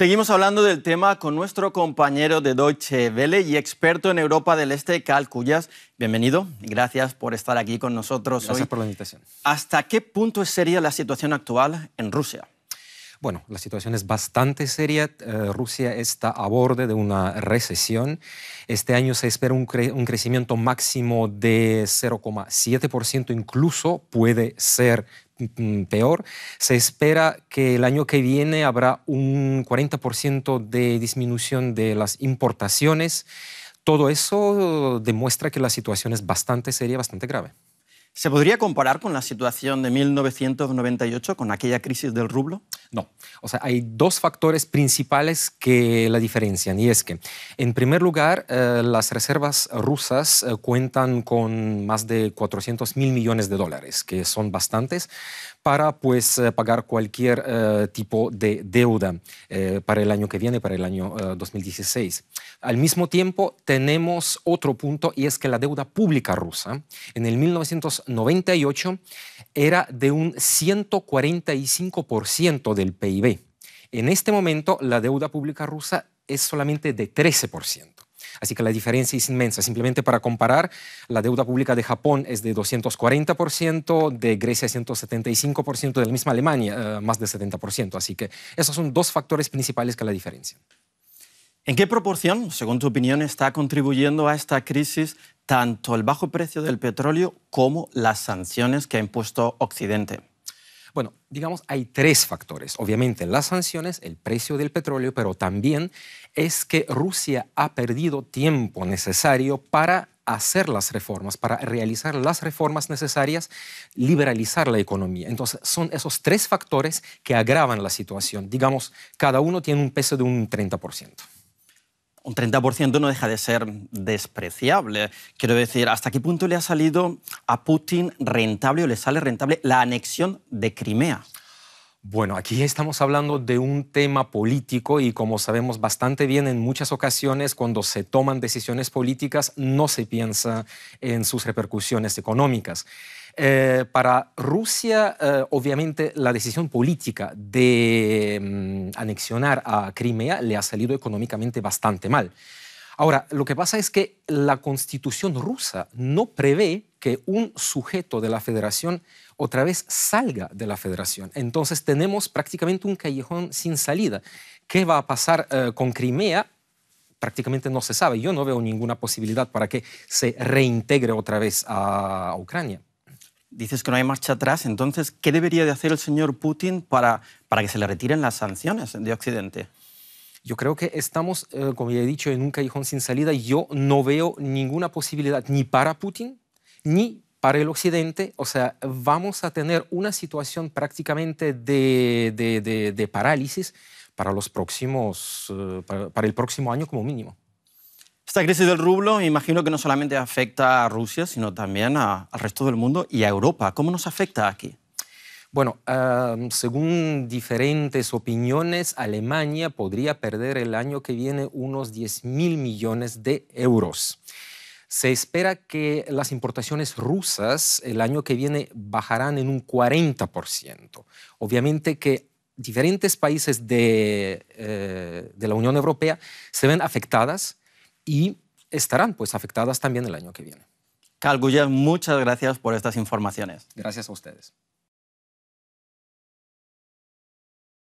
Seguimos hablando del tema con nuestro compañero de Deutsche Welle y experto en Europa del Este, Carl Cuyas. Bienvenido, gracias por estar aquí con nosotros gracias por la invitación. ¿Hasta qué punto sería la situación actual en Rusia? Bueno, la situación es bastante seria. Eh, Rusia está a borde de una recesión. Este año se espera un crecimiento máximo de 0,7%, incluso puede ser mm, peor. Se espera que el año que viene habrá un 40% de disminución de las importaciones. Todo eso demuestra que la situación es bastante seria, bastante grave. ¿Se podría comparar con la situación de 1998, con aquella crisis del rublo? No. O sea, hay dos factores principales que la diferencian y es que, en primer lugar, eh, las reservas rusas eh, cuentan con más de 400 mil millones de dólares, que son bastantes, para pues, eh, pagar cualquier tipo de deuda para el año que viene, para el año 2016. Al mismo tiempo, tenemos otro punto y es que la deuda pública rusa en el 1998 era de un 145% de del PIB. En este momento, la deuda pública rusa es solamente de 13%. Así que la diferencia es inmensa. Simplemente para comparar, la deuda pública de Japón es de 240%, de Grecia 175%, de la misma Alemania eh, más de 70%. Así que esos son dos factores principales que la diferencian. ¿En qué proporción, según tu opinión, está contribuyendo a esta crisis tanto el bajo precio del petróleo como las sanciones que ha impuesto Occidente? Bueno, digamos, hay tres factores. Obviamente las sanciones, el precio del petróleo, pero también es que Rusia ha perdido tiempo necesario para hacer las reformas, para realizar las reformas necesarias, liberalizar la economía. Entonces, son esos tres factores que agravan la situación. Digamos, cada uno tiene un peso de un 30% un 30% no deja de ser despreciable. Quiero decir, ¿hasta qué punto le ha salido a Putin rentable o le sale rentable la anexión de Crimea? Bueno, aquí estamos hablando de un tema político y como sabemos bastante bien, en muchas ocasiones cuando se toman decisiones políticas no se piensa en sus repercusiones económicas. Eh, para Rusia, eh, obviamente, la decisión política de mm, anexionar a Crimea le ha salido económicamente bastante mal. Ahora, lo que pasa es que la constitución rusa no prevé que un sujeto de la federación otra vez salga de la federación. Entonces tenemos prácticamente un callejón sin salida. ¿Qué va a pasar eh, con Crimea? Prácticamente no se sabe. Yo no veo ninguna posibilidad para que se reintegre otra vez a Ucrania. Dices que no hay marcha atrás, entonces, ¿qué debería de hacer el señor Putin para, para que se le retiren las sanciones de Occidente? Yo creo que estamos, eh, como ya he dicho, en un callejón sin salida. Yo no veo ninguna posibilidad ni para Putin ni para el occidente, o sea, vamos a tener una situación prácticamente de, parálisis para, los próximos, eh, para, el próximo año como mínimo. Esta crisis del rublo imagino que no solamente afecta a Rusia, sino también al resto del mundo y a Europa. ¿Cómo nos afecta aquí? Bueno, según diferentes opiniones, Alemania podría perder el año que viene unos 10.000 millones de euros. Se espera que las importaciones rusas el año que viene bajarán en un 40%. Obviamente que diferentes países eh, de, la Unión Europea se ven afectadas y estarán pues afectadas también el año que viene. Carl ya muchas gracias por estas informaciones. Gracias a ustedes.